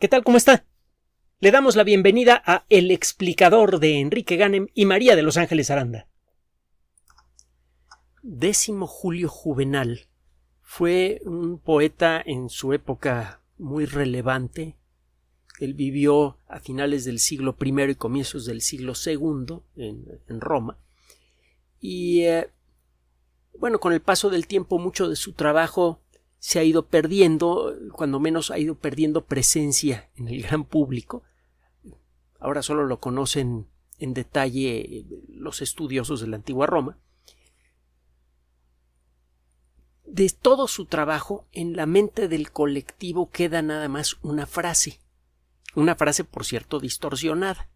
¿Qué tal? ¿Cómo está? Le damos la bienvenida a El explicador de Enrique Ganem y María de Los Ángeles Aranda. Décimo Julio Juvenal fue un poeta en su época muy relevante. Él vivió a finales del siglo I y comienzos del siglo II en, Roma. Y eh, bueno, con el paso del tiempo mucho de su trabajo se ha ido perdiendo, cuando menos ha ido perdiendo presencia en el gran público. Ahora solo lo conocen en detalle eh, los estudiosos de la antigua Roma. De todo su trabajo, en la mente del colectivo queda nada más una frase, una frase por cierto distorsionada,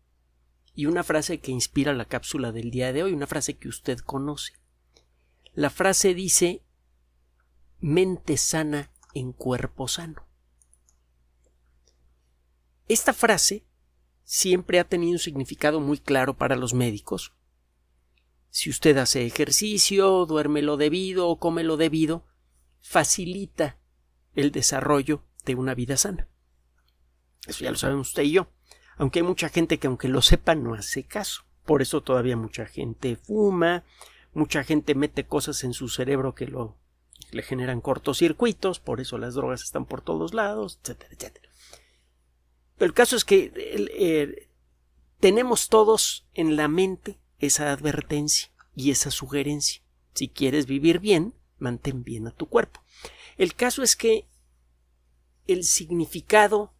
y una frase que inspira la cápsula del día de hoy, una frase que usted conoce. La frase dice mente sana en cuerpo sano. Esta frase siempre ha tenido un significado muy claro para los médicos. Si usted hace ejercicio, duerme lo debido o come lo debido, facilita el desarrollo de una vida sana. Eso ya lo sabemos usted y yo. Aunque hay mucha gente que aunque lo sepa no hace caso. Por eso todavía mucha gente fuma, mucha gente mete cosas en su cerebro que lo le generan cortocircuitos, por eso las drogas están por todos lados, etcétera, etcétera. Pero el caso es que eh, tenemos todos en la mente esa advertencia y esa sugerencia. Si quieres vivir bien, mantén bien a tu cuerpo. El caso es que el significado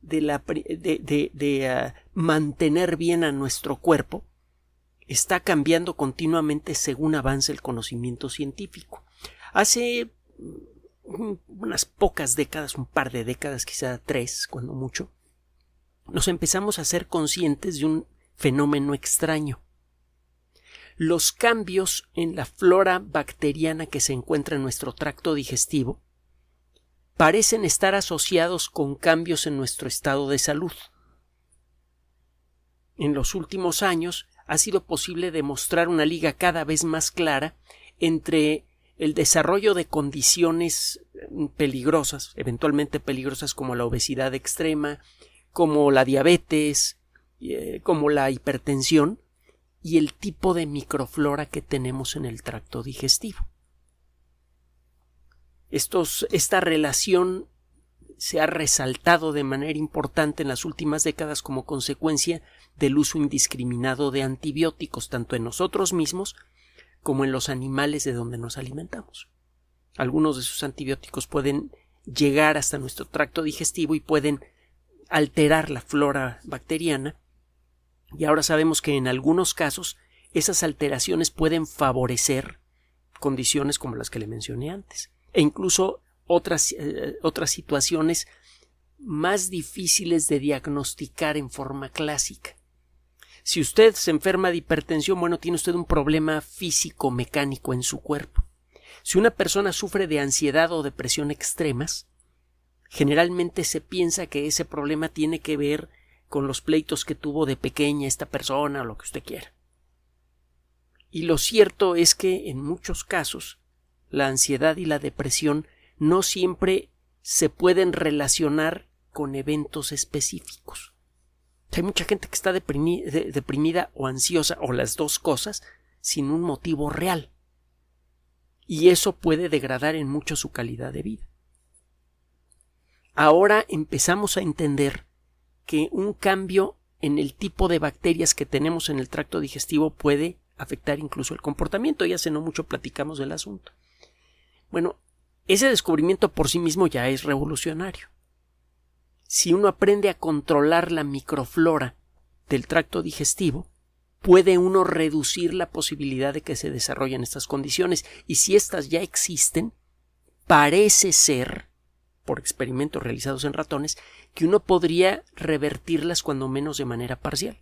de, la, de, ah, mantener bien a nuestro cuerpo está cambiando continuamente según avance el conocimiento científico. Hace mm, unas pocas décadas, un par de décadas, quizá tres, cuando mucho, nos empezamos a ser conscientes de un fenómeno extraño. Los cambios en la flora bacteriana que se encuentra en nuestro tracto digestivo parecen estar asociados con cambios en nuestro estado de salud. En los últimos años ha sido posible demostrar una liga cada vez más clara entre el desarrollo de condiciones mm, peligrosas, eventualmente peligrosas como la obesidad extrema, como la diabetes, eh, como la hipertensión y el tipo de microflora que tenemos en el tracto digestivo. esta relación se ha resaltado de manera importante en las últimas décadas como consecuencia del uso indiscriminado de antibióticos tanto en nosotros mismos como en los animales de donde nos alimentamos. Algunos de sus antibióticos pueden llegar hasta nuestro tracto digestivo y pueden alterar la flora bacteriana y ahora sabemos que en algunos casos esas alteraciones pueden favorecer condiciones como las que le mencioné antes e incluso otras, eh, otras situaciones más difíciles de diagnosticar en forma clásica. Si usted se enferma de hipertensión, bueno, tiene usted un problema físico mecánico en su cuerpo. Si una persona sufre de ansiedad o depresión extremas, generalmente se piensa que ese problema tiene que ver con los pleitos que tuvo de pequeña esta persona o lo que usted quiera. Y lo cierto es que en muchos casos la ansiedad y la depresión no siempre se pueden relacionar con eventos específicos. Hay mucha gente que está deprimida, o ansiosa o las dos cosas sin un motivo real. Y eso puede degradar en mucho su calidad de vida. Ahora empezamos a entender que un cambio en el tipo de bacterias que tenemos en el tracto digestivo puede afectar incluso el comportamiento. y hace no mucho platicamos del asunto. Bueno, ese descubrimiento por sí mismo ya es revolucionario si uno aprende a controlar la microflora del tracto digestivo, puede uno reducir la posibilidad de que se desarrollen estas condiciones. Y si estas ya existen, parece ser, por experimentos realizados en ratones, que uno podría revertirlas cuando menos de manera parcial.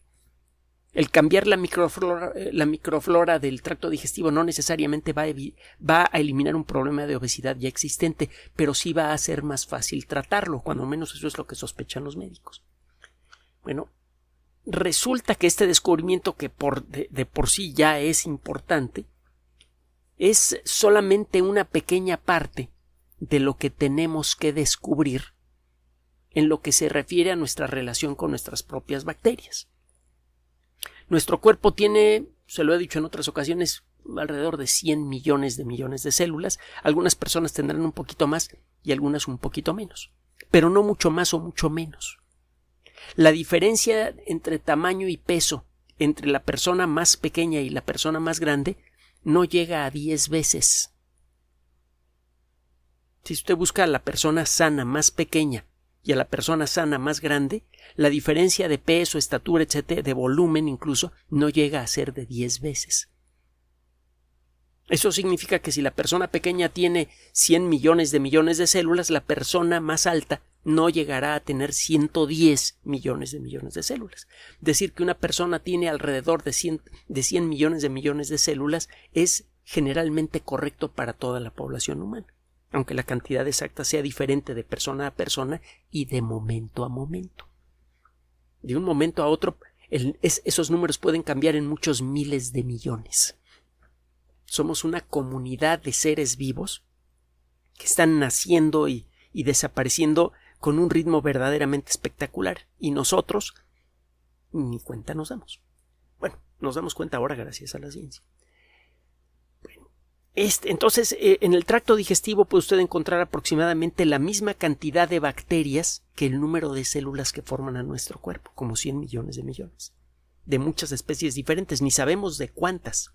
El cambiar la microflora, eh, la microflora del tracto digestivo no necesariamente va a, eliminar un problema de obesidad ya existente, pero sí va a ser más fácil tratarlo, cuando menos eso es lo que sospechan los médicos. Bueno, resulta que este descubrimiento, que de por sí ya es importante, es solamente una pequeña parte de lo que tenemos que descubrir en lo que se refiere a nuestra relación con nuestras propias bacterias. Nuestro cuerpo tiene, se lo he dicho en otras ocasiones, alrededor de 100 millones de millones de células. Algunas personas tendrán un poquito más y algunas un poquito menos, pero no mucho más o mucho menos. La diferencia entre tamaño y peso entre la persona más pequeña y la persona más grande no llega a 10 veces. Si usted busca a la persona sana más pequeña y a la persona sana más grande, la diferencia de peso, estatura, etcétera, de volumen incluso, no llega a ser de 10 veces. Eso significa que si la persona pequeña tiene 100 millones de millones de células, la persona más alta no llegará a tener 110 millones de millones de células. Decir que una persona tiene alrededor de 100, de millones de millones de células es generalmente correcto para toda la población humana aunque la cantidad exacta sea diferente de persona a persona y de momento a momento. De un momento a otro, esos números pueden cambiar en muchos miles de millones. Somos una comunidad de seres vivos que están naciendo y desapareciendo con un ritmo verdaderamente espectacular. Y nosotros ni cuenta nos damos. Bueno, nos damos cuenta ahora gracias a la ciencia. Este, entonces, eh, en el tracto digestivo puede usted encontrar aproximadamente la misma cantidad de bacterias que el número de células que forman a nuestro cuerpo, como 100 millones de millones, de muchas especies diferentes, ni sabemos de cuántas,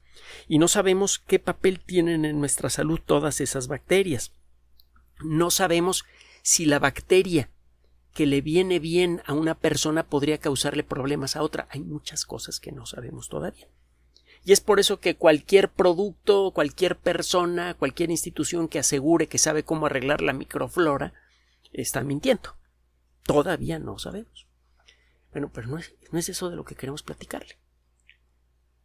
y no sabemos qué papel tienen en nuestra salud todas esas bacterias. No sabemos si la bacteria que le viene bien a una persona podría causarle problemas a otra. Hay muchas cosas que no sabemos todavía. Y es por eso que cualquier producto, cualquier persona, cualquier institución que asegure que sabe cómo arreglar la microflora, está mintiendo. Todavía no sabemos. Bueno, pero no es, eso de lo que queremos platicarle.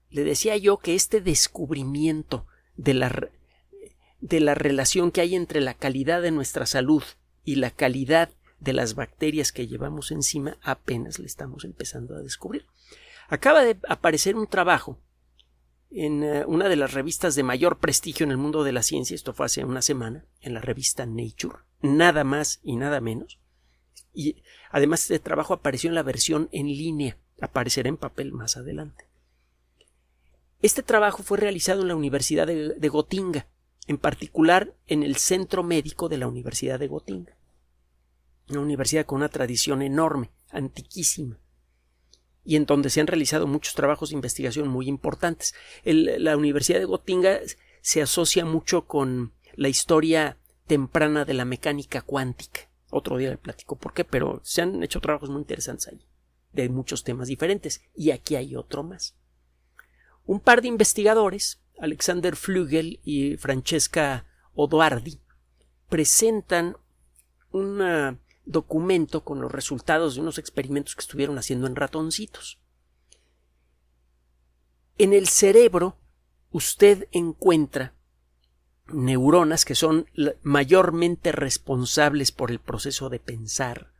Le decía yo que este descubrimiento de la, de la relación que hay entre la calidad de nuestra salud y la calidad de las bacterias que llevamos encima apenas le estamos empezando a descubrir. Acaba de aparecer un trabajo en eh, una de las revistas de mayor prestigio en el mundo de la ciencia, esto fue hace una semana, en la revista Nature, nada más y nada menos. Y además este trabajo apareció en la versión en línea, aparecerá en papel más adelante. Este trabajo fue realizado en la Universidad de, de Gotinga, en particular en el Centro Médico de la Universidad de Gotinga, una universidad con una tradición enorme, antiquísima y en donde se han realizado muchos trabajos de investigación muy importantes. la Universidad de Gotinga se asocia mucho con la historia temprana de la mecánica cuántica. Otro día le platico por qué, pero se han hecho trabajos muy interesantes ahí, de muchos temas diferentes, y aquí hay otro más. Un par de investigadores, Alexander Flügel y Francesca Odoardi, presentan una documento con los resultados de unos experimentos que estuvieron haciendo en ratoncitos. En el cerebro usted encuentra neuronas que son mayormente responsables por el proceso de pensar,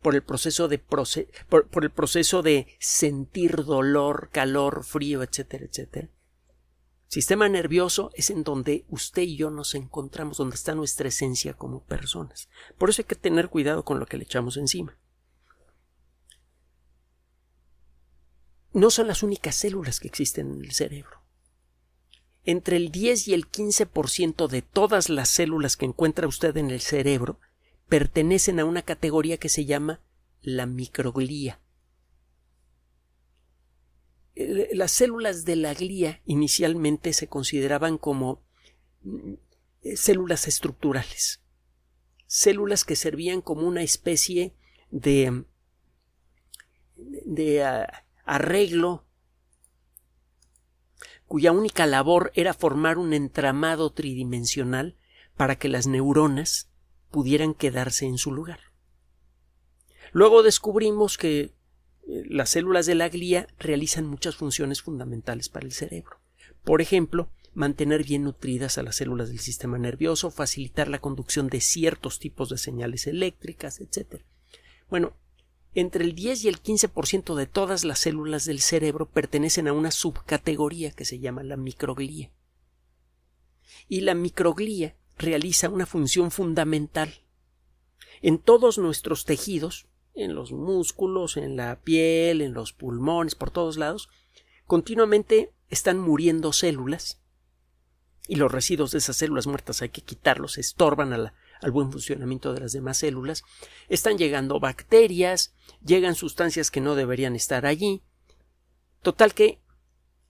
por el proceso de, por el proceso de sentir dolor, calor, frío, etcétera, etcétera. Sistema nervioso es en donde usted y yo nos encontramos, donde está nuestra esencia como personas. Por eso hay que tener cuidado con lo que le echamos encima. No son las únicas células que existen en el cerebro. Entre el 10 y el 15% de todas las células que encuentra usted en el cerebro pertenecen a una categoría que se llama la microglía. Eh, las células de la glía inicialmente se consideraban como mm, eh, células estructurales, células que servían como una especie de, ah, arreglo cuya única labor era formar un entramado tridimensional para que las neuronas pudieran quedarse en su lugar. Luego descubrimos que eh, las células de la glía realizan muchas funciones fundamentales para el cerebro. Por ejemplo, mantener bien nutridas a las células del sistema nervioso, facilitar la conducción de ciertos tipos de señales eléctricas, etc. Bueno, entre el 10 y el 15% de todas las células del cerebro pertenecen a una subcategoría que se llama la microglía. Y la microglía realiza una función fundamental. En todos nuestros tejidos en los músculos, en la piel, en los pulmones, por todos lados, continuamente están muriendo células y los residuos de esas células muertas hay que quitarlos, estorban al buen funcionamiento de las demás células, están llegando bacterias, llegan sustancias que no deberían estar allí. Total que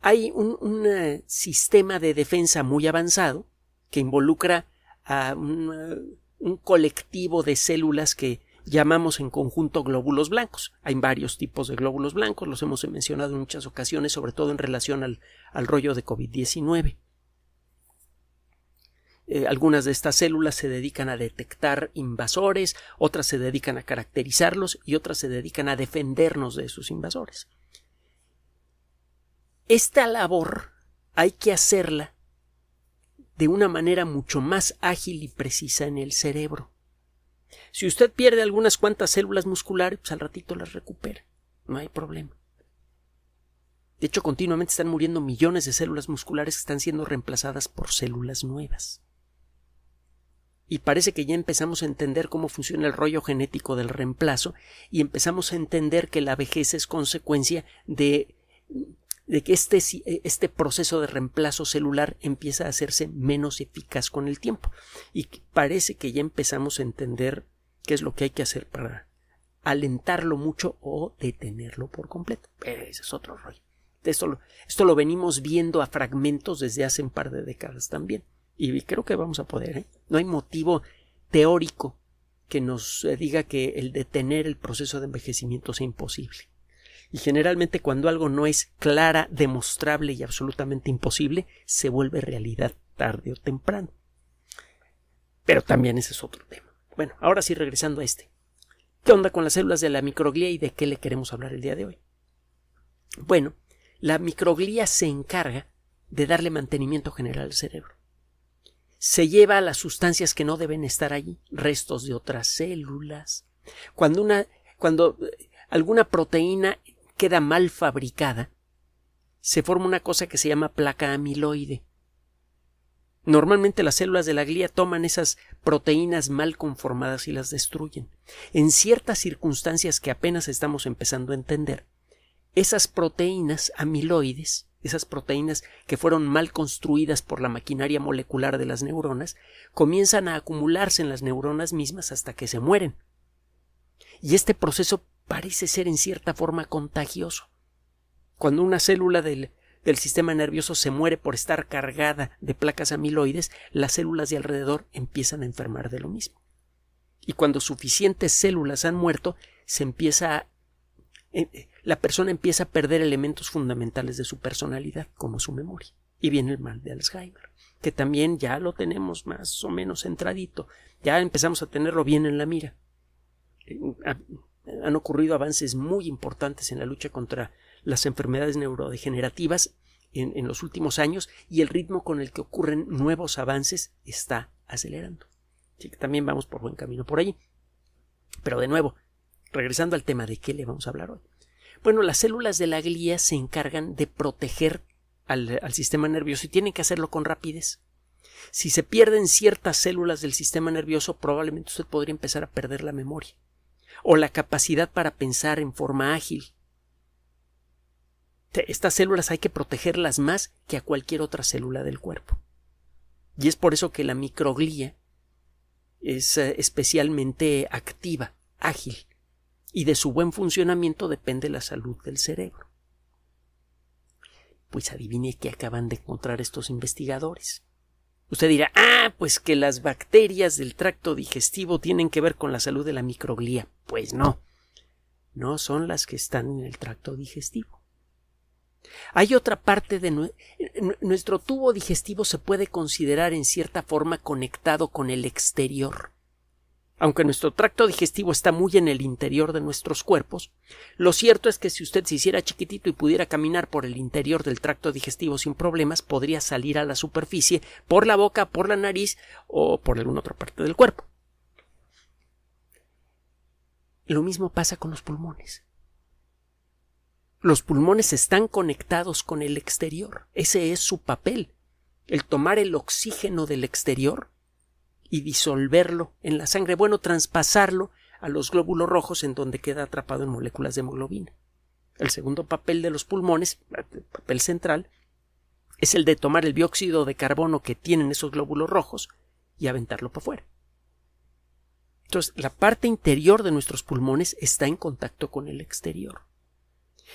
hay un, eh, sistema de defensa muy avanzado que involucra a un colectivo de células que llamamos en conjunto glóbulos blancos. Hay varios tipos de glóbulos blancos, los hemos mencionado en muchas ocasiones, sobre todo en relación al, rollo de COVID-19. Eh, algunas de estas células se dedican a detectar invasores, otras se dedican a caracterizarlos y otras se dedican a defendernos de esos invasores. Esta labor hay que hacerla de una manera mucho más ágil y precisa en el cerebro. Si usted pierde algunas cuantas células musculares, pues al ratito las recupera. No hay problema. De hecho, continuamente están muriendo millones de células musculares que están siendo reemplazadas por células nuevas. Y parece que ya empezamos a entender cómo funciona el rollo genético del reemplazo y empezamos a entender que la vejez es consecuencia de, que este, este proceso de reemplazo celular empieza a hacerse menos eficaz con el tiempo. Y parece que ya empezamos a entender qué es lo que hay que hacer para alentarlo mucho o detenerlo por completo. Pero ese es otro rollo. Esto lo, esto lo venimos viendo a fragmentos desde hace un par de décadas también. Y creo que vamos a poder. ¿eh? No hay motivo teórico que nos eh, diga que el detener el proceso de envejecimiento sea imposible. Y generalmente cuando algo no es clara, demostrable y absolutamente imposible, se vuelve realidad tarde o temprano. Pero también ese es otro tema. Bueno, ahora sí regresando a este. ¿Qué onda con las células de la microglía y de qué le queremos hablar el día de hoy? Bueno, la microglía se encarga de darle mantenimiento general al cerebro. Se lleva a las sustancias que no deben estar allí, restos de otras células. Cuando una cuando eh, alguna proteína queda mal fabricada, se forma una cosa que se llama placa amiloide. Normalmente las células de la glía toman esas proteínas mal conformadas y las destruyen. En ciertas circunstancias que apenas estamos empezando a entender, esas proteínas amiloides, esas proteínas que fueron mal construidas por la maquinaria molecular de las neuronas, comienzan a acumularse en las neuronas mismas hasta que se mueren. Y este proceso parece ser en cierta forma contagioso. Cuando una célula del del sistema nervioso se muere por estar cargada de placas amiloides, las células de alrededor empiezan a enfermar de lo mismo. Y cuando suficientes células han muerto, se empieza a, eh, eh, la persona empieza a perder elementos fundamentales de su personalidad, como su memoria. Y viene el mal de Alzheimer, que también ya lo tenemos más o menos entradito. ya empezamos a tenerlo bien en la mira. Eh, han ocurrido avances muy importantes en la lucha contra las enfermedades neurodegenerativas en, los últimos años y el ritmo con el que ocurren nuevos avances está acelerando. Así que también vamos por buen camino por ahí. Pero de nuevo, regresando al tema de qué le vamos a hablar hoy. Bueno, las células de la glía se encargan de proteger al, al, sistema nervioso y tienen que hacerlo con rapidez. Si se pierden ciertas células del sistema nervioso, probablemente usted podría empezar a perder la memoria o la capacidad para pensar en forma ágil estas células hay que protegerlas más que a cualquier otra célula del cuerpo. Y es por eso que la microglía es eh, especialmente activa, ágil, y de su buen funcionamiento depende la salud del cerebro. Pues adivine qué acaban de encontrar estos investigadores. Usted dirá, ah, pues que las bacterias del tracto digestivo tienen que ver con la salud de la microglía. Pues no, no son las que están en el tracto digestivo. Hay otra parte de nuestro tubo digestivo se puede considerar en cierta forma conectado con el exterior. Aunque nuestro tracto digestivo está muy en el interior de nuestros cuerpos, lo cierto es que si usted se hiciera chiquitito y pudiera caminar por el interior del tracto digestivo sin problemas, podría salir a la superficie por la boca, por la nariz o por alguna otra parte del cuerpo. Lo mismo pasa con los pulmones. Los pulmones están conectados con el exterior. Ese es su papel. El tomar el oxígeno del exterior y disolverlo en la sangre, bueno, traspasarlo a los glóbulos rojos en donde queda atrapado en moléculas de hemoglobina. El segundo papel de los pulmones, el papel central, es el de tomar el dióxido de carbono que tienen esos glóbulos rojos y aventarlo para afuera. Entonces, la parte interior de nuestros pulmones está en contacto con el exterior.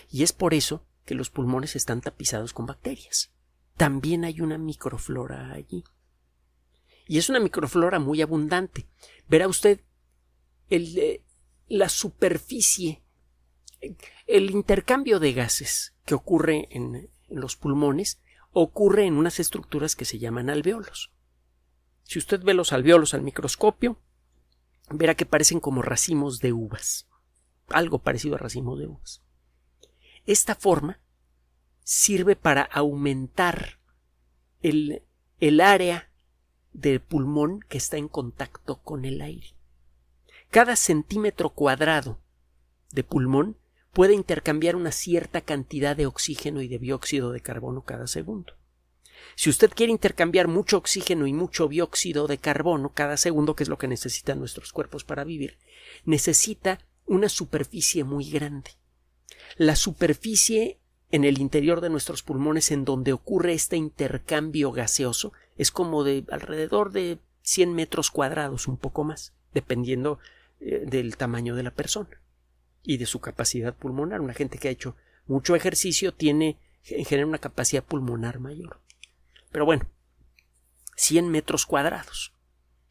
Y es por eso que los pulmones están tapizados con bacterias. También hay una microflora allí. Y es una microflora muy abundante. Verá usted eh, la superficie, el intercambio de gases que ocurre en, en los pulmones ocurre en unas estructuras que se llaman alveolos. Si usted ve los alveolos al microscopio, verá que parecen como racimos de uvas, algo parecido a racimos de uvas. Esta forma sirve para aumentar el, área del pulmón que está en contacto con el aire. Cada centímetro cuadrado de pulmón puede intercambiar una cierta cantidad de oxígeno y de dióxido de carbono cada segundo. Si usted quiere intercambiar mucho oxígeno y mucho dióxido de carbono cada segundo, que es lo que necesitan nuestros cuerpos para vivir, necesita una superficie muy grande. La superficie en el interior de nuestros pulmones en donde ocurre este intercambio gaseoso es como de alrededor de 100 metros cuadrados, un poco más, dependiendo eh, del tamaño de la persona y de su capacidad pulmonar. Una gente que ha hecho mucho ejercicio tiene en general una capacidad pulmonar mayor. Pero bueno, 100 metros cuadrados.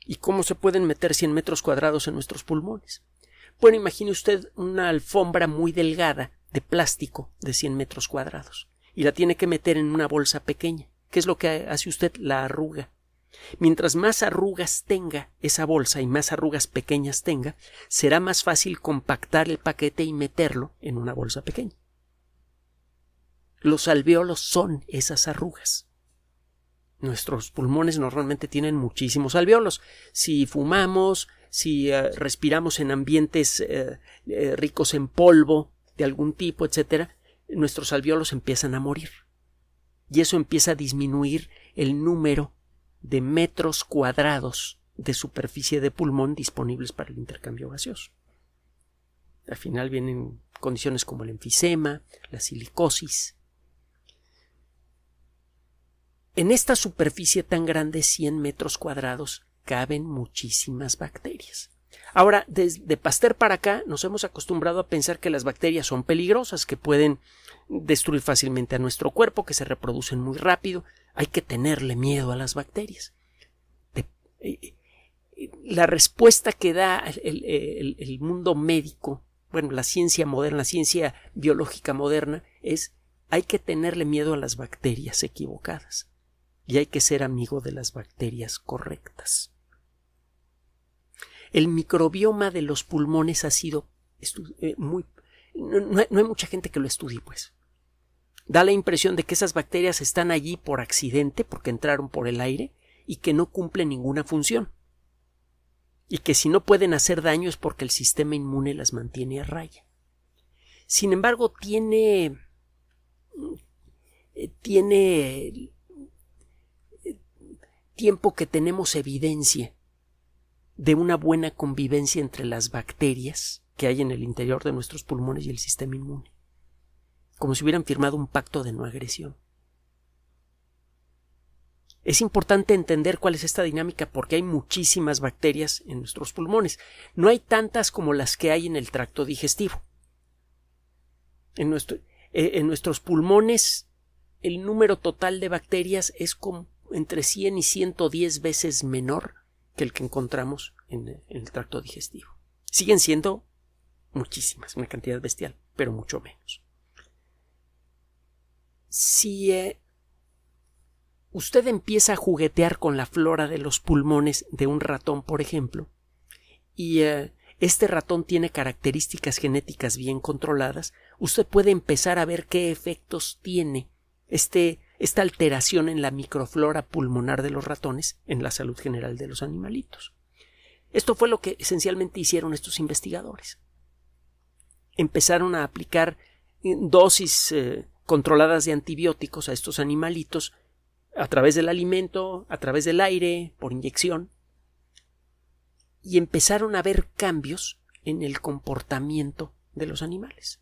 ¿Y cómo se pueden meter 100 metros cuadrados en nuestros pulmones? Bueno, imagine usted una alfombra muy delgada de plástico de 100 metros cuadrados y la tiene que meter en una bolsa pequeña. ¿Qué es lo que hace usted? La arruga. Mientras más arrugas tenga esa bolsa y más arrugas pequeñas tenga, será más fácil compactar el paquete y meterlo en una bolsa pequeña. Los alveolos son esas arrugas. Nuestros pulmones normalmente tienen muchísimos alveolos. Si fumamos, si eh, respiramos en ambientes eh, eh, ricos en polvo de algún tipo, etcétera, nuestros alveolos empiezan a morir. Y eso empieza a disminuir el número de metros cuadrados de superficie de pulmón disponibles para el intercambio gaseoso. Al final vienen condiciones como el enfisema, la silicosis. En esta superficie tan grande, 100 metros cuadrados, caben muchísimas bacterias. Ahora, desde Pasteur para acá nos hemos acostumbrado a pensar que las bacterias son peligrosas, que pueden destruir fácilmente a nuestro cuerpo, que se reproducen muy rápido. Hay que tenerle miedo a las bacterias. Eh, eh, la respuesta que da el, el mundo médico, bueno, la ciencia moderna, la ciencia biológica moderna, es hay que tenerle miedo a las bacterias equivocadas y hay que ser amigo de las bacterias correctas. El microbioma de los pulmones ha sido eh, muy... No, no hay mucha gente que lo estudie, pues. Da la impresión de que esas bacterias están allí por accidente, porque entraron por el aire, y que no cumplen ninguna función. Y que si no pueden hacer daño es porque el sistema inmune las mantiene a raya. Sin embargo, tiene eh, tiene tiempo que tenemos evidencia de una buena convivencia entre las bacterias que hay en el interior de nuestros pulmones y el sistema inmune, como si hubieran firmado un pacto de no agresión. Es importante entender cuál es esta dinámica porque hay muchísimas bacterias en nuestros pulmones. No hay tantas como las que hay en el tracto digestivo. En, eh, nuestros pulmones el número total de bacterias es como entre 100 y 110 veces menor que el que encontramos en, el tracto digestivo. Siguen siendo muchísimas, una cantidad bestial, pero mucho menos. Si eh, usted empieza a juguetear con la flora de los pulmones de un ratón, por ejemplo, y eh, este ratón tiene características genéticas bien controladas, usted puede empezar a ver qué efectos tiene este esta alteración en la microflora pulmonar de los ratones en la salud general de los animalitos. Esto fue lo que esencialmente hicieron estos investigadores. Empezaron a aplicar eh, dosis eh, controladas de antibióticos a estos animalitos a través del alimento, a través del aire, por inyección, y empezaron a ver cambios en el comportamiento de los animales.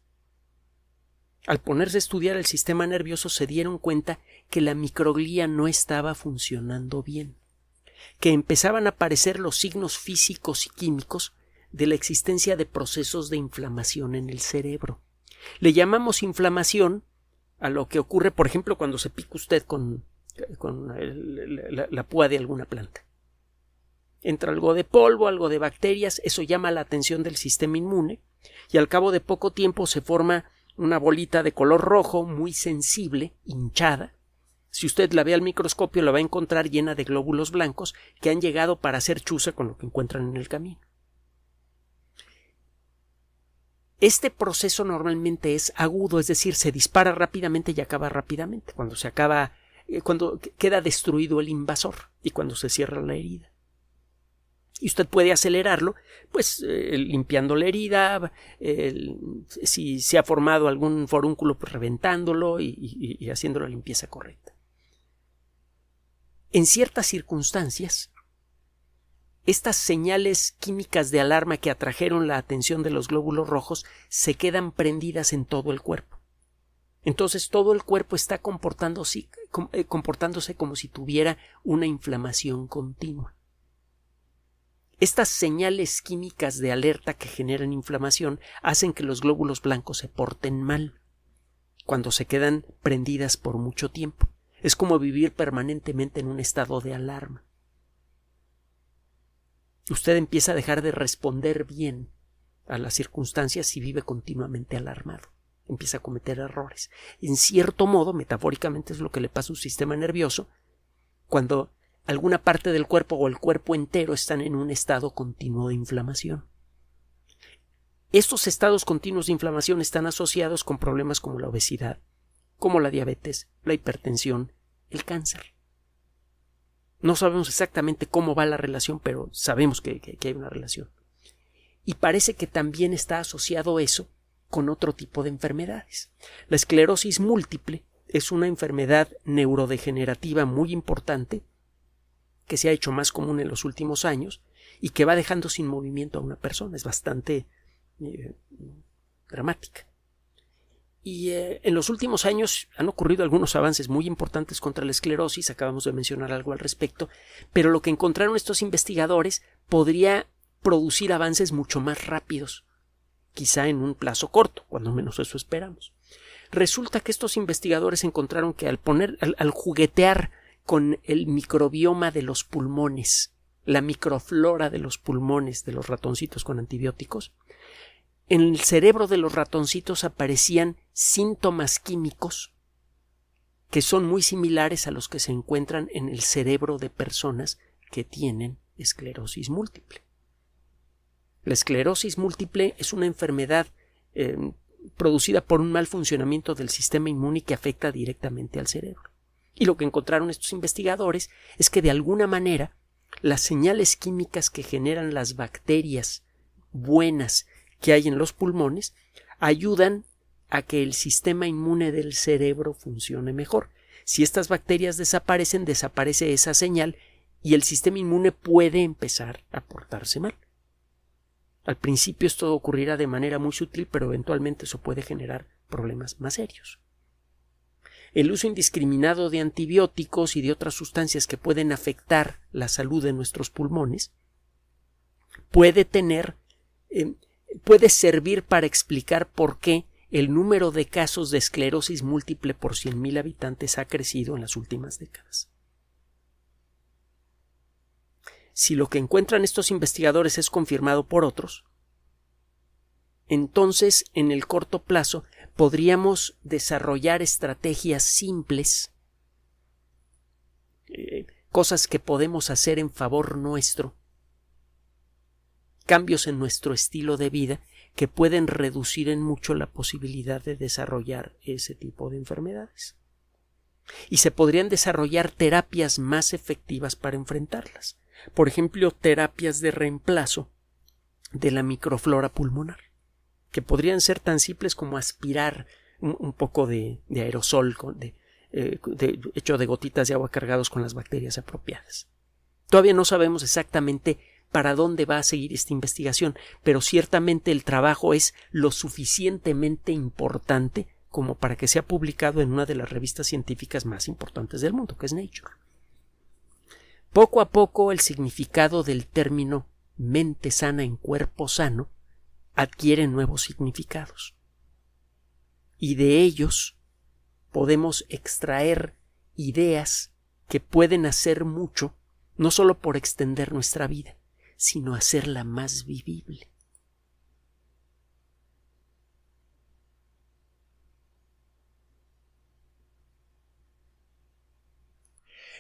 Al ponerse a estudiar el sistema nervioso se dieron cuenta que la microglía no estaba funcionando bien, que empezaban a aparecer los signos físicos y químicos de la existencia de procesos de inflamación en el cerebro. Le llamamos inflamación a lo que ocurre, por ejemplo, cuando se pica usted con, la, la púa de alguna planta. Entra algo de polvo, algo de bacterias, eso llama la atención del sistema inmune, y al cabo de poco tiempo se forma una bolita de color rojo muy sensible, hinchada. Si usted la ve al microscopio la va a encontrar llena de glóbulos blancos que han llegado para hacer chuza con lo que encuentran en el camino. Este proceso normalmente es agudo, es decir, se dispara rápidamente y acaba rápidamente, cuando se acaba, eh, cuando queda destruido el invasor y cuando se cierra la herida y usted puede acelerarlo, pues eh, limpiando la herida, si se ha formado algún forúnculo, pues reventándolo y, haciendo la limpieza correcta. En ciertas circunstancias, estas señales químicas de alarma que atrajeron la atención de los glóbulos rojos se quedan prendidas en todo el cuerpo. Entonces todo el cuerpo está comportándose eh, como si tuviera una inflamación continua. Estas señales químicas de alerta que generan inflamación hacen que los glóbulos blancos se porten mal cuando se quedan prendidas por mucho tiempo. Es como vivir permanentemente en un estado de alarma. Usted empieza a dejar de responder bien a las circunstancias si vive continuamente alarmado. Empieza a cometer errores. En cierto modo, metafóricamente es lo que le pasa a un sistema nervioso cuando alguna parte del cuerpo o el cuerpo entero están en un estado continuo de inflamación. Estos estados continuos de inflamación están asociados con problemas como la obesidad, como la diabetes, la hipertensión, el cáncer. No sabemos exactamente cómo va la relación, pero sabemos que, hay una relación. Y parece que también está asociado eso con otro tipo de enfermedades. La esclerosis múltiple es una enfermedad neurodegenerativa muy importante que se ha hecho más común en los últimos años y que va dejando sin movimiento a una persona. Es bastante eh, dramática. Y eh, en los últimos años han ocurrido algunos avances muy importantes contra la esclerosis, acabamos de mencionar algo al respecto, pero lo que encontraron estos investigadores podría producir avances mucho más rápidos, quizá en un plazo corto, cuando menos eso esperamos. Resulta que estos investigadores encontraron que al poner, al juguetear con el microbioma de los pulmones, la microflora de los pulmones de los ratoncitos con antibióticos, en el cerebro de los ratoncitos aparecían síntomas químicos que son muy similares a los que se encuentran en el cerebro de personas que tienen esclerosis múltiple. La esclerosis múltiple es una enfermedad eh, producida por un mal funcionamiento del sistema inmune que afecta directamente al cerebro. Y lo que encontraron estos investigadores es que de alguna manera las señales químicas que generan las bacterias buenas que hay en los pulmones ayudan a que el sistema inmune del cerebro funcione mejor. Si estas bacterias desaparecen, desaparece esa señal y el sistema inmune puede empezar a portarse mal. Al principio esto ocurrirá de manera muy sutil, pero eventualmente eso puede generar problemas más serios el uso indiscriminado de antibióticos y de otras sustancias que pueden afectar la salud de nuestros pulmones, puede tener, eh, puede servir para explicar por qué el número de casos de esclerosis múltiple por 100.000 habitantes ha crecido en las últimas décadas. Si lo que encuentran estos investigadores es confirmado por otros, entonces en el corto plazo podríamos desarrollar estrategias simples, eh, cosas que podemos hacer en favor nuestro, cambios en nuestro estilo de vida que pueden reducir en mucho la posibilidad de desarrollar ese tipo de enfermedades. Y se podrían desarrollar terapias más efectivas para enfrentarlas, por ejemplo, terapias de reemplazo de la microflora pulmonar que podrían ser tan simples como aspirar un, poco de, aerosol eh, de, hecho de gotitas de agua cargados con las bacterias apropiadas. Todavía no sabemos exactamente para dónde va a seguir esta investigación, pero ciertamente el trabajo es lo suficientemente importante como para que sea publicado en una de las revistas científicas más importantes del mundo, que es Nature. Poco a poco el significado del término mente sana en cuerpo sano adquieren nuevos significados. Y de ellos podemos extraer ideas que pueden hacer mucho, no solo por extender nuestra vida, sino hacerla más vivible.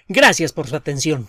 Gracias por su atención